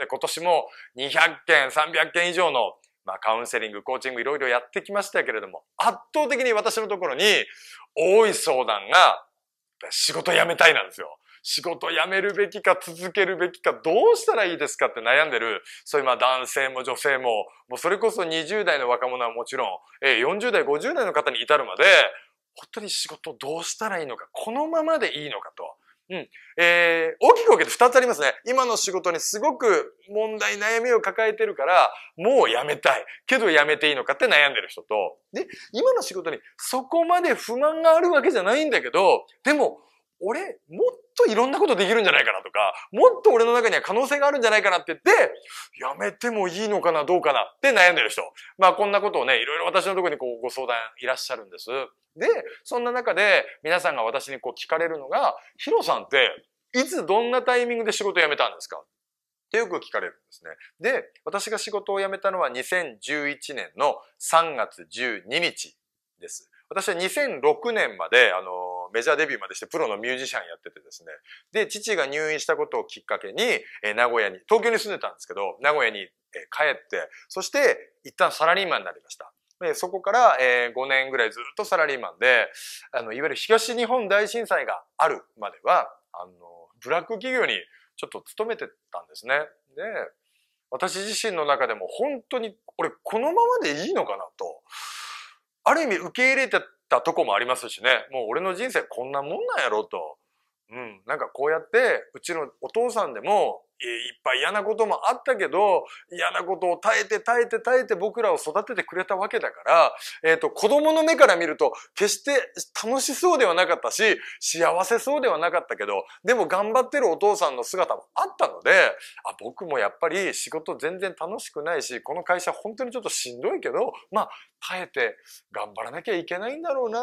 で、今年も200件、300件以上の、まあ、カウンセリング、コーチングいろいろやってきましたけれども、圧倒的に私のところに多い相談が、仕事辞めたいなんですよ。仕事辞めるべきか続けるべきかどうしたらいいですかって悩んでる、そういうまあ男性も女性も、もうそれこそ20代の若者はもちろん、40代、50代の方に至るまで、本当に仕事どうしたらいいのか、このままでいいのかと。うん。えー、大きく分けて二つありますね。今の仕事にすごく問題、悩みを抱えてるから、もう辞めたい。けど辞めていいのかって悩んでる人と、で、今の仕事にそこまで不満があるわけじゃないんだけど、でも、俺、もっといろんなことできるんじゃないかなとか、もっと俺の中には可能性があるんじゃないかなって言って、やめてもいいのかな、どうかなって悩んでる人。まあこんなことをね、いろいろ私のところにこうご相談いらっしゃるんです。で、そんな中で皆さんが私にこう聞かれるのが、ヒロさんっていつどんなタイミングで仕事辞めたんですかってよく聞かれるんですね。で、私が仕事を辞めたのは2011年の3月12日です。私は2006年まで、あの、メジャーデビューまでしてプロのミュージシャンやっててですね。で、父が入院したことをきっかけに、え名古屋に、東京に住んでたんですけど、名古屋に、え帰って、そして、一旦サラリーマンになりました。で、そこから、え5年ぐらいずっとサラリーマンで、あの、いわゆる東日本大震災があるまでは、あの、ブラック企業にちょっと勤めてたんですね。で、私自身の中でも本当に、俺このままでいいのかなと。ある意味受け入れてたとこもありますしね、もう俺の人生こんなもんなんやろと。うん、なんかこうやって、うちのお父さんでも、いっぱい嫌なこともあったけど、嫌なことを耐えて耐えて耐えて僕らを育ててくれたわけだから、えっ、ー、と、子供の目から見ると、決して楽しそうではなかったし、幸せそうではなかったけど、でも頑張ってるお父さんの姿もあったので、あ、僕もやっぱり仕事全然楽しくないし、この会社本当にちょっとしんどいけど、まあ、耐えて頑張らなきゃいけないんだろうな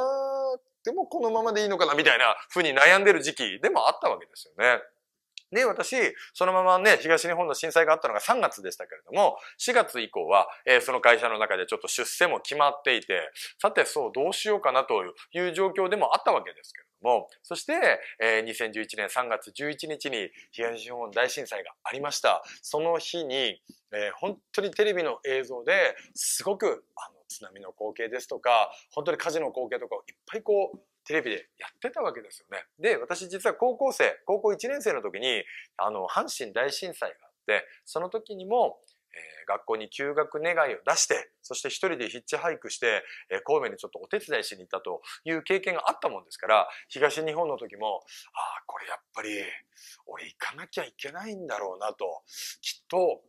でもこのままでいいのかなみたいな風に悩んでる時期でもあったわけですよね。で、私、そのままね、東日本の震災があったのが3月でしたけれども、4月以降は、えー、その会社の中でちょっと出世も決まっていて、さて、そう、どうしようかなという状況でもあったわけですけれども、そして、えー、2011年3月11日に東日本大震災がありました。その日に、えー、本当にテレビの映像ですごく、あの、津波の光景ですとか、本当に火事の光景とかをいっぱいこう、テレビでやってたわけですよね。で、私実は高校生、高校1年生の時に、あの、阪神大震災があって、その時にも、えー、学校に休学願いを出して、そして一人でヒッチハイクして、えー、神戸にちょっとお手伝いしに行ったという経験があったもんですから、東日本の時も、ああ、これやっぱり、俺行かなきゃいけないんだろうなと、きっと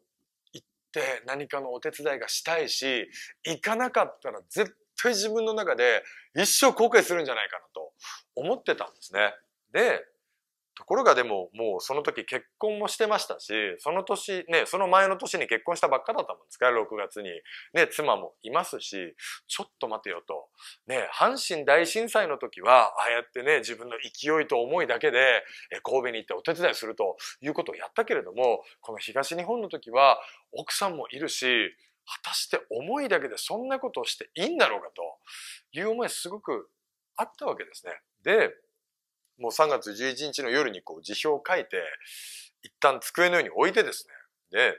行って何かのお手伝いがしたいし、行かなかったら絶対自分の中で一生後悔するんじゃないかなと思ってたんですね。で、ところがでももうその時結婚もしてましたし、その年、ね、その前の年に結婚したばっかだったもんですから、6月に。ね、妻もいますし、ちょっと待てよと。ね、阪神大震災の時は、ああやってね、自分の勢いと思いだけで、え神戸に行ってお手伝いするということをやったけれども、この東日本の時は、奥さんもいるし、果たして思いだけでそんなことをしていいんだろうかという思いすごくあったわけですね。で、もう3月11日の夜にこう辞表を書いて、一旦机のように置いてですね、で、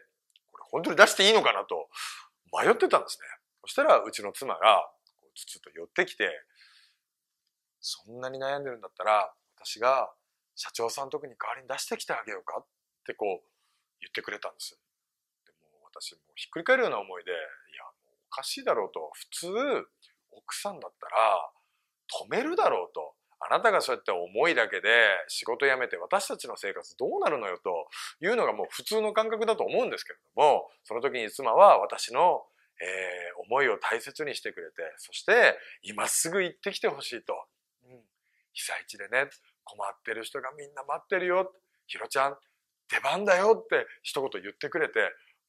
これ本当に出していいのかなと迷ってたんですね。そしたらうちの妻が、つつと寄ってきて、そんなに悩んでるんだったら、私が社長さんとこに代わりに出してきてあげようかってこう言ってくれたんです。私もうひっくり返るような思いで、いや、もうおかしいだろうと、普通、奥さんだったら、止めるだろうと。あなたがそうやって思いだけで仕事辞めて私たちの生活どうなるのよというのがもう普通の感覚だと思うんですけれども、その時に妻は私の、えー、思いを大切にしてくれて、そして今すぐ行ってきてほしいと。うん、被災地でね、困ってる人がみんな待ってるよ。ひろちゃん、出番だよって一言言ってくれて、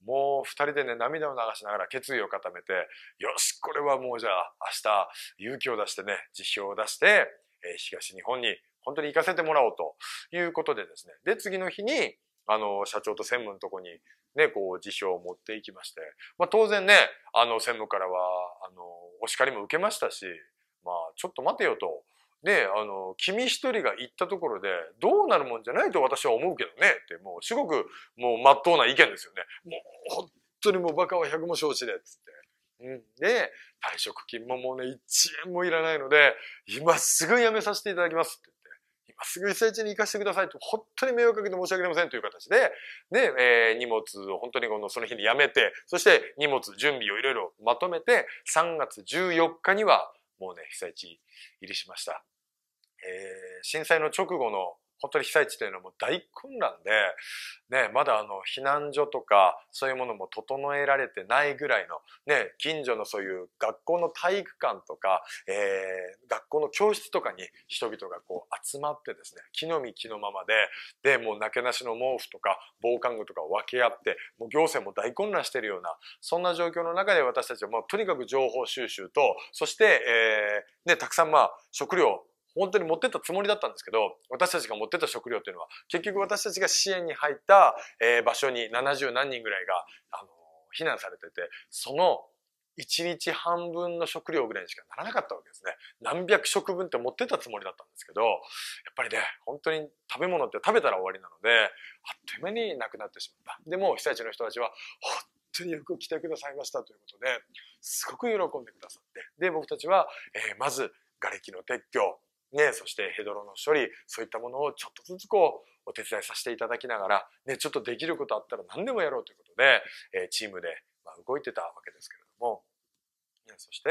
もう二人でね、涙を流しながら決意を固めて、よし、これはもうじゃあ明日勇気を出してね、辞表を出して、え東日本に本当に行かせてもらおうということでですね。で、次の日に、あの、社長と専務のとこに、ね、こう、辞表を持っていきまして、まあ当然ね、あの、専務からは、あの、お叱りも受けましたし、まあちょっと待てよと、ね、あの、君一人が行ったところで、どうなるもんじゃないと私は思うけどね、って、もう、すごく、もう、まっとうな意見ですよね。もう、本当にもう、バカは百も承知で、つって。うん、で、退職金ももうね、1円もいらないので、今すぐ辞めさせていただきますって言って、今すぐ被災地に行かせてくださいと、本当に迷惑かけて申し訳ありませんという形で、で、えー、荷物を本当にこのその日に辞めて、そして荷物、準備をいろいろまとめて、3月14日には、もうね、被災地入りしました。えー、震災の直後の本当に被災地というのはもう大混乱で、ね、まだあの避難所とかそういうものも整えられてないぐらいの、ね、近所のそういう学校の体育館とか、えー、学校の教室とかに人々がこう集まってですね、木の実木のままで、で、もうなけなしの毛布とか防寒具とかを分け合って、もう行政も大混乱しているような、そんな状況の中で私たちはもうとにかく情報収集と、そして、えー、ね、たくさんまあ食料本当に持ってったつもりだったんですけど、私たちが持ってった食料っていうのは、結局私たちが支援に入った、えー、場所に70何人ぐらいが、あのー、避難されてて、その1日半分の食料ぐらいにしかならなかったわけですね。何百食分って持ってたつもりだったんですけど、やっぱりね、本当に食べ物って食べたら終わりなので、あっという間になくなってしまった。でも被災地の人たちは、本当によく来てくださいましたということで、すごく喜んでくださって。で、僕たちは、えー、まず、瓦礫の撤去、ね、そしてヘドロの処理、そういったものをちょっとずつこう、お手伝いさせていただきながら、ね、ちょっとできることあったら何でもやろうということで、えー、チームで、ま動いてたわけですけれども、ね、そして、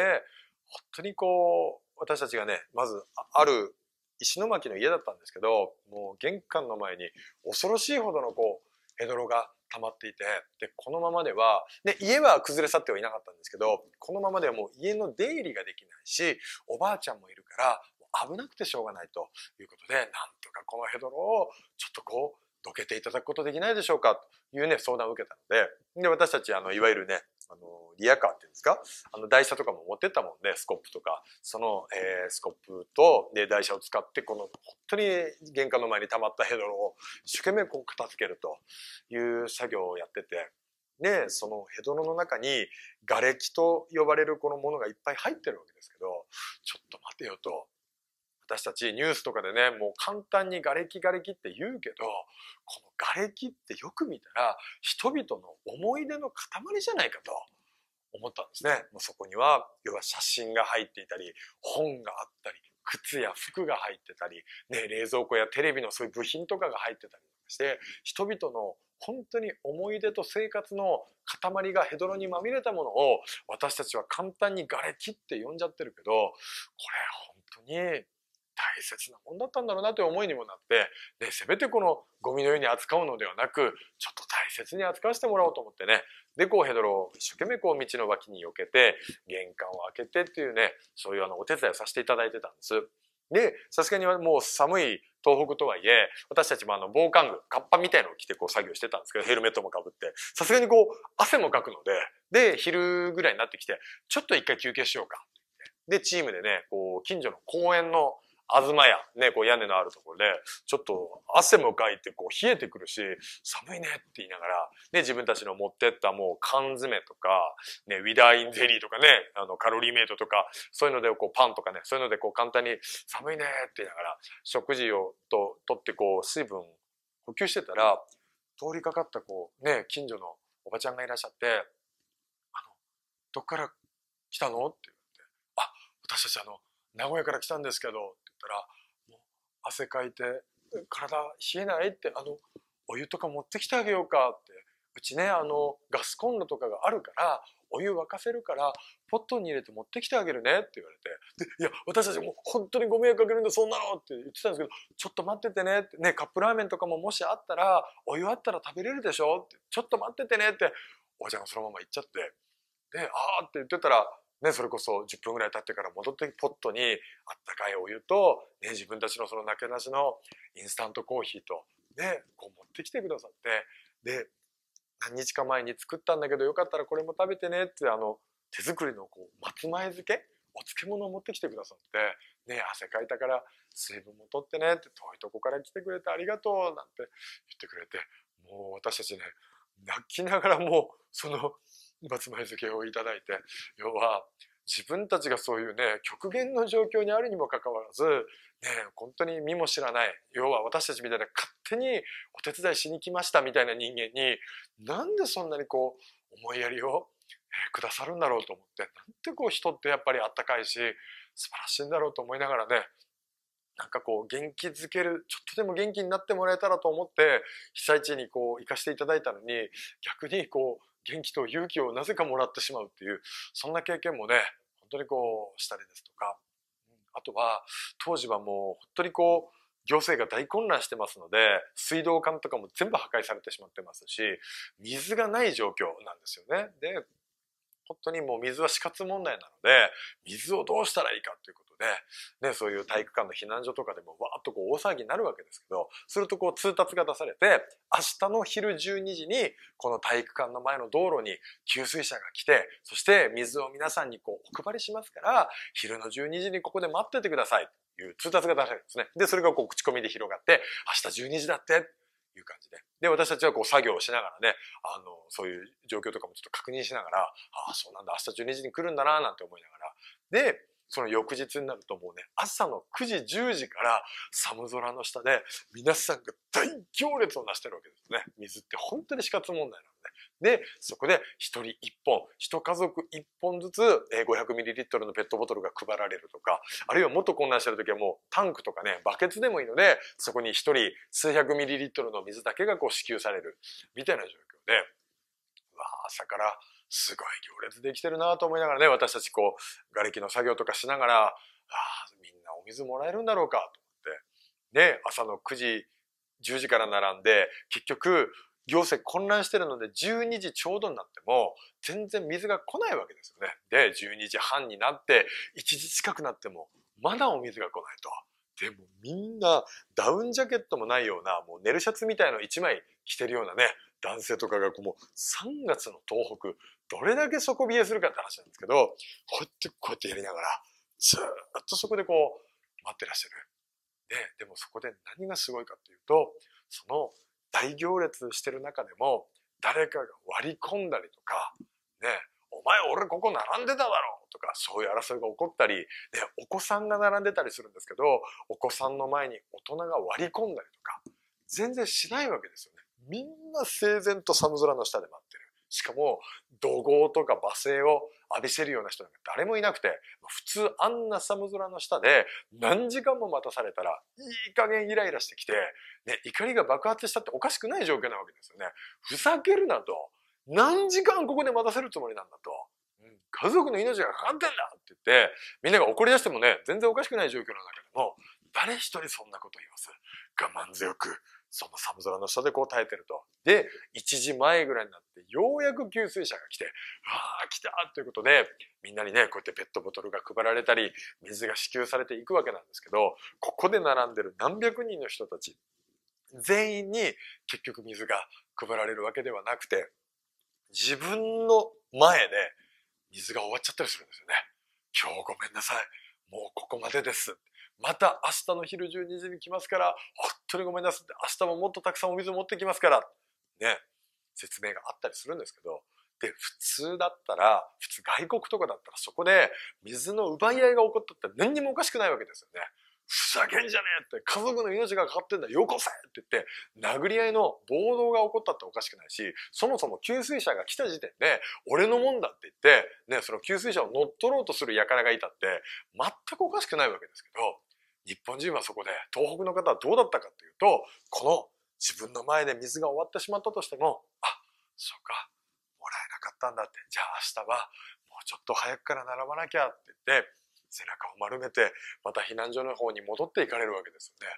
本当にこう、私たちがね、まず、ある石巻の家だったんですけど、もう玄関の前に恐ろしいほどのこう、ヘドロが溜まっていて、で、このままでは、で、家は崩れ去ってはいなかったんですけど、このままではもう家の出入りができないし、おばあちゃんもいるから、危なくてしょうがないということで、なんとかこのヘドロをちょっとこう、どけていただくことできないでしょうかというね、相談を受けたので、で、私たち、あの、いわゆるね、あの、リアカーっていうんですか、あの、台車とかも持ってったもんで、ね、スコップとか、その、えー、スコップと、で、台車を使って、この、本当に玄関の前に溜まったヘドロを一生懸命こう片付けるという作業をやってて、で、そのヘドロの中に、瓦礫と呼ばれるこのものがいっぱい入ってるわけですけど、ちょっと待てよと、私たちニュースとかでね、もう簡単に瓦礫瓦礫って言うけど、この瓦礫ってよく見たら、人々の思い出の塊じゃないかと。思ったんですね。もうそこには、要は写真が入っていたり、本があったり、靴や服が入ってたり、ね、冷蔵庫やテレビのそういう部品とかが入ってたりして、人々の本当に思い出と生活の塊がヘドロにまみれたものを私たちは簡単に瓦礫って呼んじゃってるけどこれ本当に大切なもんだったんだろうなという思いにもなって、ね、せめてこのゴミのように扱うのではなくちょっと大切に扱わせてもらおうと思ってねでこうヘドロを一生懸命こう道の脇に避けて玄関を開けてっていうねそういうあのお手伝いをさせていただいてたんです。でさすがにもう寒い東北とはいえ私たちもあの防寒具カッパみたいのを着てこう作業してたんですけどヘルメットもかぶってさすがにこう汗もかくのでで昼ぐらいになってきてちょっと一回休憩しようかでチームでねこう近所の公園のあずまや、ね、こう屋根のあるところで、ちょっと汗もかいてこう冷えてくるし、寒いねって言いながら、ね、自分たちの持ってったもう缶詰とか、ね、ウィダーインゼリーとかね、あの、カロリーメイトとか、そういうのでこうパンとかね、そういうのでこう簡単に寒いねって言いながら、食事をと、とってこう水分補給してたら、通りかかったこう、ね、近所のおばちゃんがいらっしゃって、あの、どっから来たのって言って、あ、私たちあの、名古屋から来たんですけど、ったらもう汗かいて体冷えないってあのお湯とか持ってきてあげようかってうちねあのガスコンロとかがあるからお湯沸かせるからポットに入れて持ってきてあげるねって言われていや私たちも本当にご迷惑かけるんだそんなのって言ってたんですけどちょっと待っててねってねカップラーメンとかももしあったらお湯あったら食べれるでしょってちょっと待っててねっておばちゃんがそのまま行っちゃってでああって言ってたらね、それこそ10分ぐらい経ってから戻ってポットにあったかいお湯と、ね、自分たちのそのなけなしのインスタントコーヒーと、ね、こう持ってきてくださって、で、何日か前に作ったんだけどよかったらこれも食べてねってあの手作りのこう松前漬けお漬物を持ってきてくださってね汗かいたから水分も取ってねって遠いとこから来てくれてありがとうなんて言ってくれてもう私たちね泣きながらもうその松前づけをいただいて、要は、自分たちがそういうね、極限の状況にあるにもかかわらず、ね、本当に身も知らない、要は私たちみたいな勝手にお手伝いしに来ましたみたいな人間に、なんでそんなにこう、思いやりを、えくださるんだろうと思って、なんてこう人ってやっぱりあったかいし、素晴らしいんだろうと思いながらね、なんかこう元気づける、ちょっとでも元気になってもらえたらと思って、被災地にこう行かせていただいたのに、逆にこう、元気と勇気をなぜかもらってしまうっていうそんな経験もね本当にこうしたりですとかあとは当時はもう本当にこう行政が大混乱してますので水道管とかも全部破壊されてしまってますし水がない状況なんですよね。で本当にもう水は死活問題なので水をどうしたらいいかということね、そういう体育館の避難所とかでもわーっとこう大騒ぎになるわけですけど、するとこう通達が出されて、明日の昼12時にこの体育館の前の道路に給水車が来て、そして水を皆さんにこうお配りしますから、昼の12時にここで待っててくださいという通達が出されるんですね。で、それがこう口コミで広がって、明日12時だっていう感じで。で、私たちはこう作業をしながらね、あの、そういう状況とかもちょっと確認しながら、ああ、そうなんだ、明日12時に来るんだな、なんて思いながら。で、その翌日になるともうね、朝の9時、10時から寒空の下で皆さんが大行列をなしてるわけですね。水って本当に死活問題なので、で、そこで一人一本、一家族一本ずつ 500ml のペットボトルが配られるとか、あるいはもっと混乱してる時はもうタンクとかね、バケツでもいいので、そこに一人数百 ml の水だけがこう支給されるみたいな状況で、朝からすごい行列できてるなと思いながらね、私たちこう、瓦礫の作業とかしながら、ああ、みんなお水もらえるんだろうかと思って、ね、朝の9時、10時から並んで、結局、行政混乱してるので12時ちょうどになっても全然水が来ないわけですよね。で12時半になって1時近くなってもまだお水が来ないと。でもみんなダウンジャケットもないようなもう寝るシャツみたいの1枚着てるようなね男性とかがこうもう3月の東北どれだけ底冷えするかって話なんですけど、こうやって、こうやってやりながら、ずっとそこでこう、待ってらっしゃる。で、でもそこで何がすごいかっていうと、その大行列してる中でも、誰かが割り込んだりとか、ね、お前俺ここ並んでただろとか、そういう争いが起こったり、ね、お子さんが並んでたりするんですけど、お子さんの前に大人が割り込んだりとか、全然しないわけですよね。みんな整然と寒空の下で待ってる。しかも怒号とか罵声を浴びせるような人なんか誰もいなくて、普通あんな寒空の下で何時間も待たされたら、いい加減イライラしてきて、ね、怒りが爆発したっておかしくない状況なわけですよね。ふざけるなと。何時間ここで待たせるつもりなんだと。家族の命がかかってんだって言って、みんなが怒り出してもね、全然おかしくない状況なんだけども、誰一人そんなこと言います。我慢強くその寒空の下でこう耐えてると。で、1時前ぐらいになって、ようやく給水車が来て、わあ、来たということで、みんなにね、こうやってペットボトルが配られたり、水が支給されていくわけなんですけど、ここで並んでる何百人の人たち、全員に結局水が配られるわけではなくて、自分の前で水が終わっちゃったりするんですよね。今日ごめんなさい。もうここまでです。また明日の昼12時に来ますから、本当にごめんなさい。明日ももっとたくさんお水持ってきますから。ね。説明があったりするんですけど、で、普通だったら、普通外国とかだったらそこで水の奪い合いが起こったって何にもおかしくないわけですよね。ふざけんじゃねえって家族の命がかかってんだよこせって言って殴り合いの暴動が起こったっておかしくないしそもそも給水車が来た時点で俺のもんだって言って、ね、その給水車を乗っ取ろうとする輩がいたって全くおかしくないわけですけど日本人はそこで東北の方はどうだったかというとこの自分の前で水が終わってしまったとしてもあそうかもらえなかったんだってじゃあ明日はもうちょっと早くから並ばなきゃって言って背中を丸めてまた避難所の方に戻っていかれるわけですよね。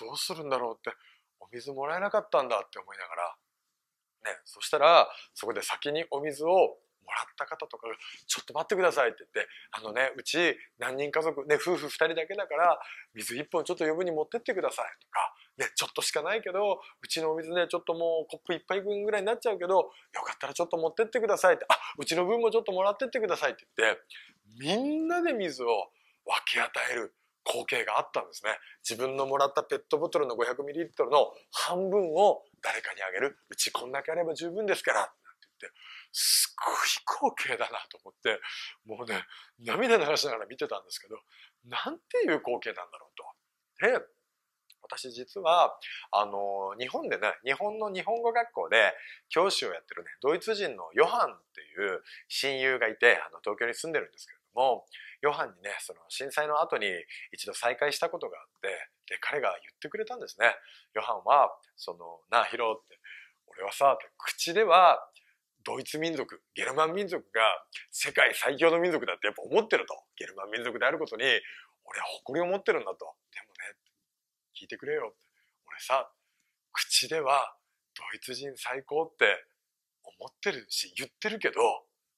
うわどうするんだろうってお水もらえなかったんだって思いながら、ね、そしたらそこで先にお水をもらった方とかが「ちょっと待ってください」って言って「あのねうち何人家族、ね、夫婦2人だけだから水1本ちょっと余分に持ってってください」とか、ね「ちょっとしかないけどうちのお水ねちょっともうコップ1杯分ぐらいになっちゃうけどよかったらちょっと持ってってください」って「あうちの分もちょっともらってってください」って言ってみんなで水を分け与える。光景があったんですね自分のもらったペットボトルの 500ml の半分を誰かにあげるうちこんだけあれば十分ですから、すごい光景だなと思って、もうね、涙流しながら見てたんですけど、なんていう光景なんだろうと。で、私実は、あの、日本でね、日本の日本語学校で教師をやってるね、ドイツ人のヨハンっていう親友がいて、あの、東京に住んでるんですけれども、ヨハンにね、その震災の後に一度再会したことがあって、で、彼が言ってくれたんですね。ヨハンは、その、なあ、ヒロって、俺はさ、口ではドイツ民族、ゲルマン民族が世界最強の民族だってやっぱ思ってると。ゲルマン民族であることに、俺は誇りを持ってるんだと。でもね、聞いてくれよ。俺さ、口ではドイツ人最高って思ってるし、言ってるけど、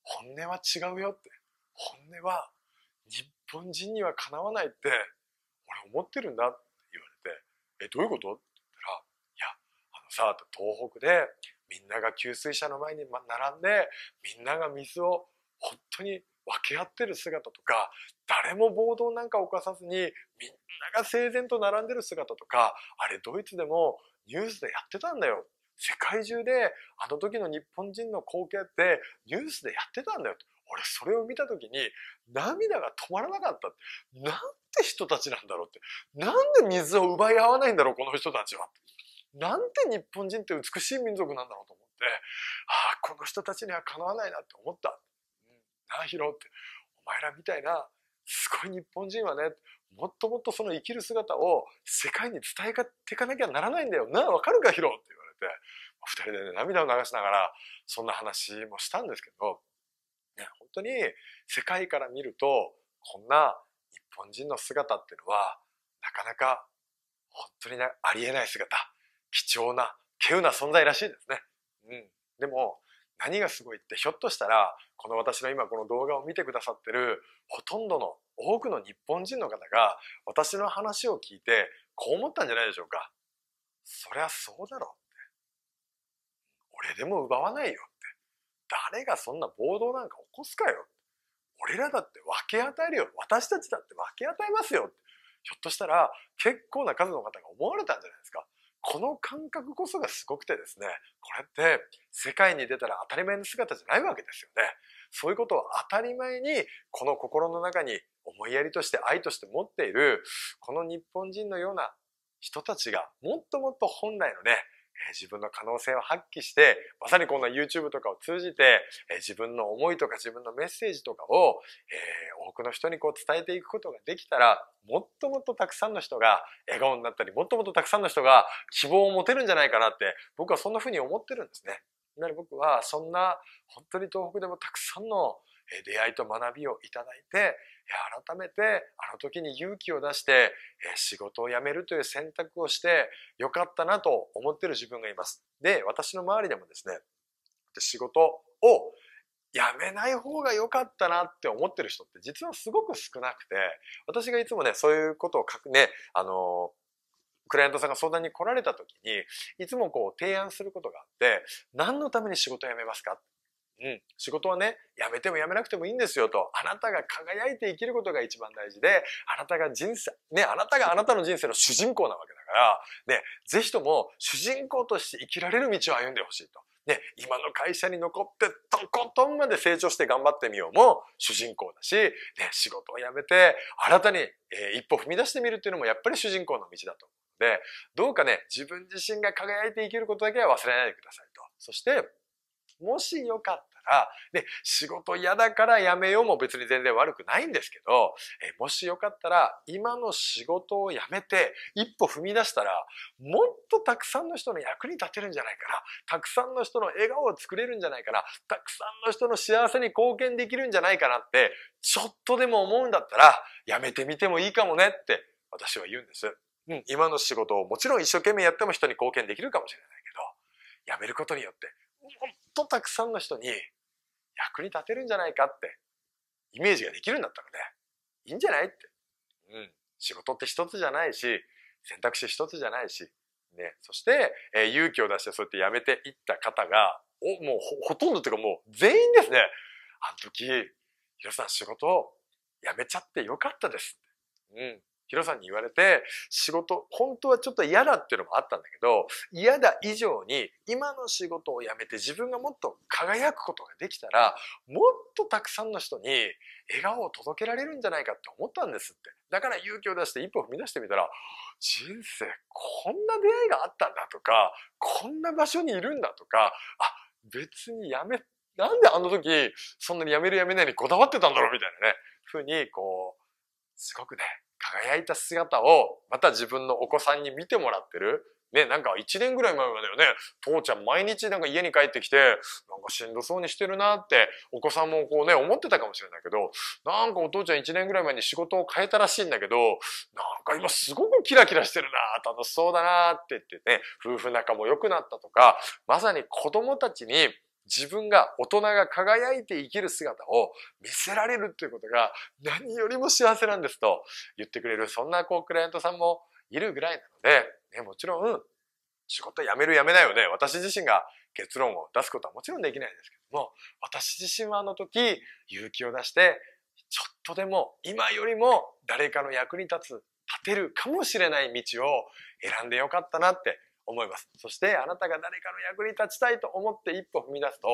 本音は違うよって。本音は日本人にはかなわないって、俺思ってるんだって言われて、え、どういうことって言ったら、いや、あのさ、東北でみんなが給水車の前に並んでみんなが水を本当に分け合ってる姿とか誰も暴動なんか犯さずにみんなが整然と並んでる姿とかあれドイツでもニュースでやってたんだよ世界中であの時の日本人の光景ってニュースでやってたんだよ俺それを見た時に涙が止まらなかったなんて人たちなんだろうってなんで水を奪い合わないんだろうこの人たちはって。なんて日本人って美しい民族なんだろうと思って、ああ、この人たちにはかなわないなって思った。うん、なあ、ヒロって、お前らみたいな、すごい日本人はね、もっともっとその生きる姿を世界に伝えていかなきゃならないんだよな、わかるか、ヒロって言われて、二人でね、涙を流しながら、そんな話もしたんですけど、ね、本当に世界から見ると、こんな日本人の姿っていうのは、なかなか本当にありえない姿貴重な、稀有な存在らしいですね。うん。でも、何がすごいってひょっとしたらこの私の今この動画を見てくださってるほとんどの多くの日本人の方が私の話を聞いてこう思ったんじゃないでしょうかそりゃそうだろうって俺でも奪わないよって誰がそんな暴動なんか起こすかよ俺らだって分け与えるよ私たちだって分け与えますよひょっとしたら結構な数の方が思われたんじゃないですかこの感覚こそがすごくてですね、これって世界に出たら当たり前の姿じゃないわけですよね。そういうことを当たり前にこの心の中に思いやりとして愛として持っているこの日本人のような人たちがもっともっと本来のね、自分の可能性を発揮して、まさにこんな YouTube とかを通じて、自分の思いとか自分のメッセージとかを、え多くの人にこう伝えていくことができたら、もっともっとたくさんの人が笑顔になったり、もっともっとたくさんの人が希望を持てるんじゃないかなって、僕はそんな風に思ってるんですね。なので僕はそんな、本当に東北でもたくさんの出会いと学びをいただいて、改めてあの時に勇気を出して、え仕事を辞めるという選択をしてよかったなと思ってる自分がいます。で、私の周りでもですね、仕事を辞めない方が良かったなって思ってる人って実はすごく少なくて、私がいつもね、そういうことを書くね、あのクライアントさんが相談に来られた時に、いつもこう提案することがあって、何のために仕事辞めますかうん、仕事はね、やめてもやめなくてもいいんですよと、あなたが輝いて生きることが一番大事で、あなたが人生、ね、あなたがあなたの人生の主人公なわけだから、ね、ぜひとも主人公として生きられる道を歩んでほしいと。ね、今の会社に残ってとことんまで成長して頑張ってみようも主人公だし、ね、仕事を辞めて新たに、えー、一歩踏み出してみるっていうのもやっぱり主人公の道だと思うので、どうかね、自分自身が輝いて生きることだけは忘れないでくださいと。そして、もしよかっから、で、仕事嫌だから辞めようも別に全然悪くないんですけど、えもしよかったら、今の仕事を辞めて、一歩踏み出したら、もっとたくさんの人の役に立てるんじゃないかな、たくさんの人の笑顔を作れるんじゃないかな、たくさんの人の幸せに貢献できるんじゃないかなって、ちょっとでも思うんだったら、辞めてみてもいいかもねって私は言うんです。うん、今の仕事をもちろん一生懸命やっても人に貢献できるかもしれないけど、辞めることによって、もっとたくさんの人に役に立てるんじゃないかってイメージができるんだったらねいいんじゃないって、うん、仕事って一つじゃないし選択肢一つじゃないし、ね、そして、えー、勇気を出してそうやって辞めていった方がおもうほほとんどというかもう全員ですねあの時ヒロさん仕事を辞めちゃってよかったです。うん、ヒロさんに言われて、仕事、本当はちょっと嫌だっていうのもあったんだけど、嫌だ以上に、今の仕事を辞めて自分がもっと輝くことができたら、もっとたくさんの人に笑顔を届けられるんじゃないかって思ったんですって。だから勇気を出して一歩踏み出してみたら、人生こんな出会いがあったんだとか、こんな場所にいるんだとか、あ、別に辞め、なんであの時、そんなに辞める辞めないにこだわってたんだろうみたいなね、ふうに、こう、すごくね、輝いた姿を、また自分のお子さんに見てもらってる。ね、なんか一年ぐらい前までよね、父ちゃん毎日なんか家に帰ってきて、なんかしんどそうにしてるなって、お子さんもこうね、思ってたかもしれないけど、なんかお父ちゃん一年ぐらい前に仕事を変えたらしいんだけど、なんか今すごくキラキラしてるな楽しそうだなって言ってね、夫婦仲も良くなったとか、まさに子供たちに自分が大人が輝いて生きる姿を見せられるということが何よりも幸せなんですと言ってくれるそんなこうクライアントさんもいるぐらいなので、ね、もちろん仕事辞める辞めないをね私自身が結論を出すことはもちろんできないんですけども私自身はあの時勇気を出してちょっとでも今よりも誰かの役に立つ立てるかもしれない道を選んでよかったなって思います。そしてあなたが誰かの役に立ちたいと思って一歩踏み出すと、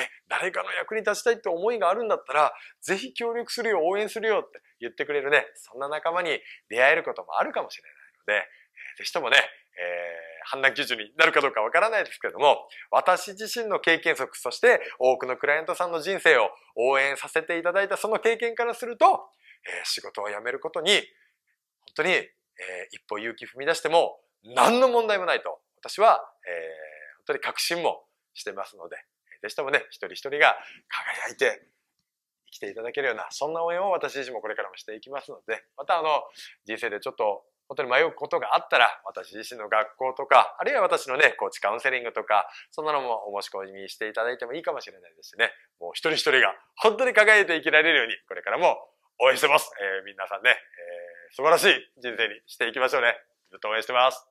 え、誰かの役に立ちたいって思いがあるんだったら、ぜひ協力するよ、応援するよって言ってくれるね、そんな仲間に出会えることもあるかもしれないので、ぜひともね、えー、判断基準になるかどうかわからないですけれども、私自身の経験則、そして多くのクライアントさんの人生を応援させていただいたその経験からすると、えー、仕事を辞めることに、本当に、えー、一歩勇気踏み出しても、何の問題もないと、私は、えー、本当に確信もしてますので、ぜひともね、一人一人が輝いて生きていただけるような、そんな応援を私自身もこれからもしていきますので、またあの、人生でちょっと本当に迷うことがあったら、私自身の学校とか、あるいは私のね、コーチカウンセリングとか、そんなのもお申し込みしていただいてもいいかもしれないですしね、もう一人一人が本当に輝いて生きられるように、これからも応援してます。えー、皆さんね、えー、素晴らしい人生にしていきましょうね。ずっと応援してます。